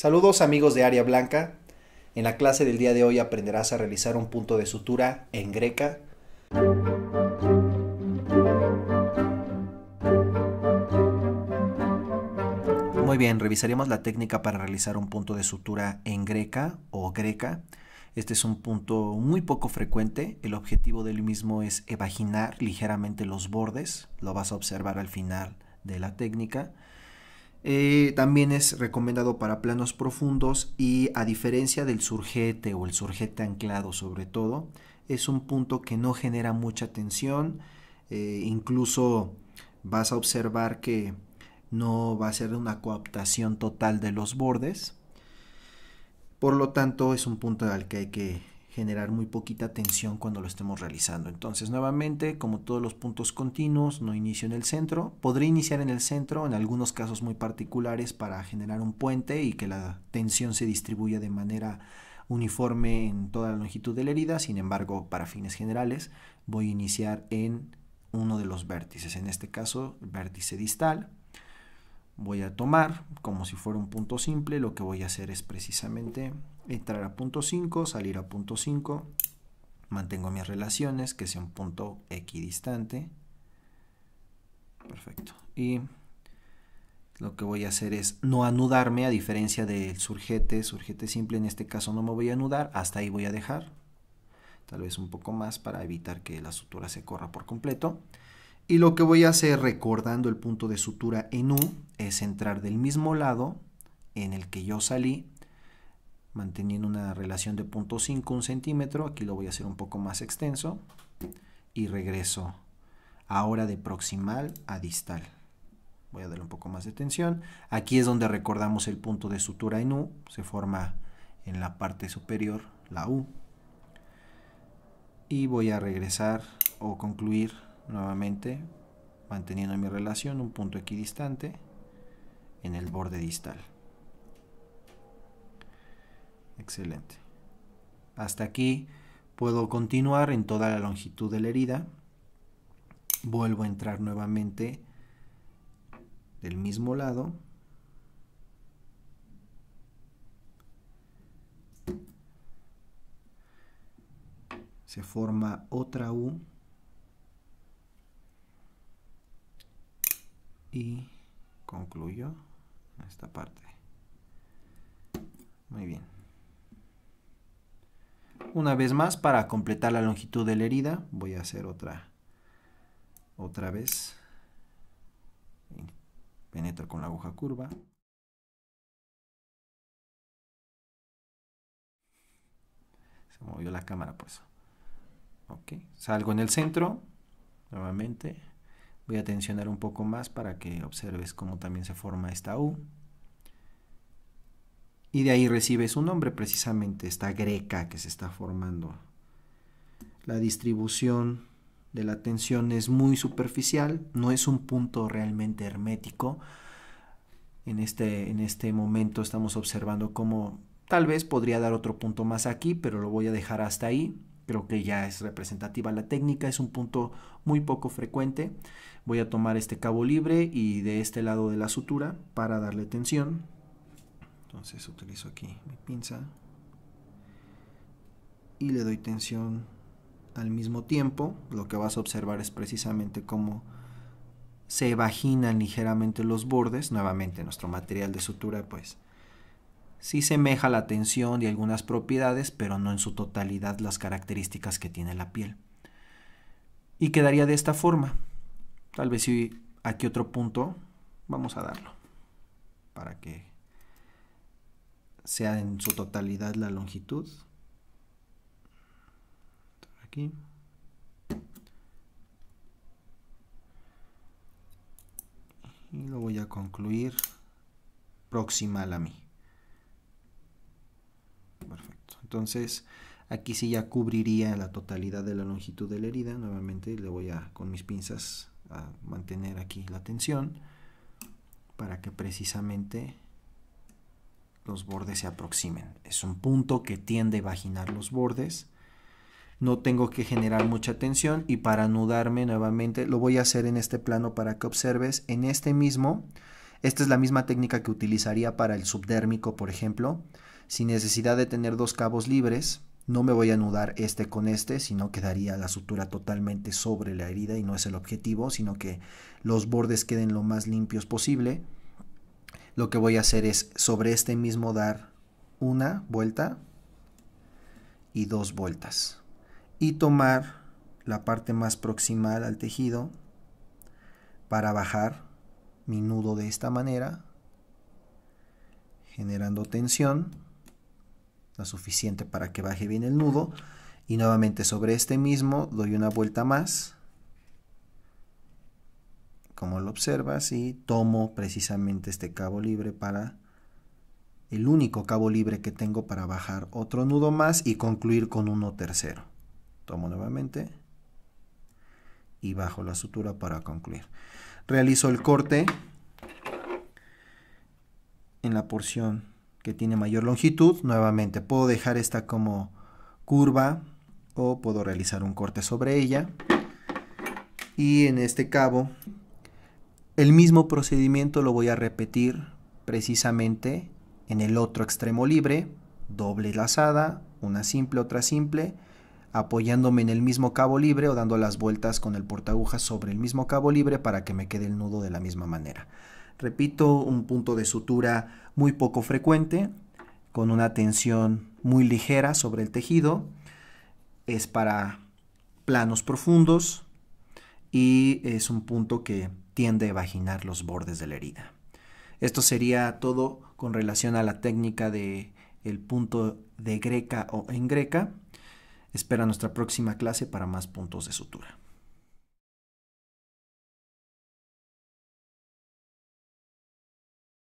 Saludos amigos de Área Blanca. En la clase del día de hoy aprenderás a realizar un punto de sutura en greca. Muy bien, revisaremos la técnica para realizar un punto de sutura en greca o greca. Este es un punto muy poco frecuente. El objetivo del mismo es evaginar ligeramente los bordes. Lo vas a observar al final de la técnica. Eh, también es recomendado para planos profundos y a diferencia del surjete o el surjete anclado sobre todo, es un punto que no genera mucha tensión, eh, incluso vas a observar que no va a ser una coaptación total de los bordes, por lo tanto es un punto al que hay que generar muy poquita tensión cuando lo estemos realizando. Entonces, nuevamente, como todos los puntos continuos, no inicio en el centro. Podré iniciar en el centro en algunos casos muy particulares para generar un puente y que la tensión se distribuya de manera uniforme en toda la longitud de la herida. Sin embargo, para fines generales, voy a iniciar en uno de los vértices, en este caso, vértice distal. Voy a tomar como si fuera un punto simple, lo que voy a hacer es precisamente entrar a punto 5, salir a punto 5, mantengo mis relaciones, que sea un punto equidistante. Perfecto. Y lo que voy a hacer es no anudarme, a diferencia del surjete, surjete simple, en este caso no me voy a anudar, hasta ahí voy a dejar, tal vez un poco más para evitar que la sutura se corra por completo. Y lo que voy a hacer recordando el punto de sutura en U es entrar del mismo lado en el que yo salí manteniendo una relación de 0.5 un centímetro, aquí lo voy a hacer un poco más extenso y regreso ahora de proximal a distal. Voy a darle un poco más de tensión. Aquí es donde recordamos el punto de sutura en U, se forma en la parte superior la U. Y voy a regresar o concluir nuevamente manteniendo mi relación un punto equidistante en el borde distal. Excelente. Hasta aquí puedo continuar en toda la longitud de la herida. Vuelvo a entrar nuevamente del mismo lado. Se forma otra U. Y concluyo esta parte. Muy bien. Una vez más, para completar la longitud de la herida, voy a hacer otra, otra vez. Penetro con la aguja curva. Se movió la cámara pues. Ok, salgo en el centro, nuevamente. Voy a tensionar un poco más para que observes cómo también se forma esta U. Y de ahí recibe su nombre precisamente, esta greca que se está formando. La distribución de la tensión es muy superficial, no es un punto realmente hermético. En este, en este momento estamos observando cómo tal vez podría dar otro punto más aquí, pero lo voy a dejar hasta ahí. Creo que ya es representativa la técnica, es un punto muy poco frecuente. Voy a tomar este cabo libre y de este lado de la sutura para darle tensión entonces utilizo aquí mi pinza y le doy tensión al mismo tiempo lo que vas a observar es precisamente cómo se vaginan ligeramente los bordes nuevamente nuestro material de sutura pues sí semeja la tensión y algunas propiedades pero no en su totalidad las características que tiene la piel y quedaría de esta forma tal vez si aquí otro punto vamos a darlo para que sea en su totalidad la longitud. Aquí. Y lo voy a concluir proximal a mí. Perfecto. Entonces, aquí sí ya cubriría la totalidad de la longitud de la herida. Nuevamente le voy a, con mis pinzas, a mantener aquí la tensión para que precisamente los bordes se aproximen. Es un punto que tiende a vaginar los bordes. No tengo que generar mucha tensión y para anudarme nuevamente lo voy a hacer en este plano para que observes. En este mismo, esta es la misma técnica que utilizaría para el subdérmico, por ejemplo. Sin necesidad de tener dos cabos libres, no me voy a anudar este con este, sino quedaría la sutura totalmente sobre la herida y no es el objetivo, sino que los bordes queden lo más limpios posible lo que voy a hacer es sobre este mismo dar una vuelta y dos vueltas y tomar la parte más proximal al tejido para bajar mi nudo de esta manera generando tensión la suficiente para que baje bien el nudo y nuevamente sobre este mismo doy una vuelta más como lo observas, y tomo precisamente este cabo libre para el único cabo libre que tengo para bajar otro nudo más y concluir con uno tercero. Tomo nuevamente y bajo la sutura para concluir. Realizo el corte en la porción que tiene mayor longitud. Nuevamente puedo dejar esta como curva o puedo realizar un corte sobre ella. Y en este cabo el mismo procedimiento lo voy a repetir precisamente en el otro extremo libre, doble lazada, una simple, otra simple, apoyándome en el mismo cabo libre o dando las vueltas con el portagujas sobre el mismo cabo libre para que me quede el nudo de la misma manera. Repito, un punto de sutura muy poco frecuente, con una tensión muy ligera sobre el tejido, es para planos profundos, y es un punto que tiende a vaginar los bordes de la herida. Esto sería todo con relación a la técnica de el punto de greca o en greca. Espera nuestra próxima clase para más puntos de sutura.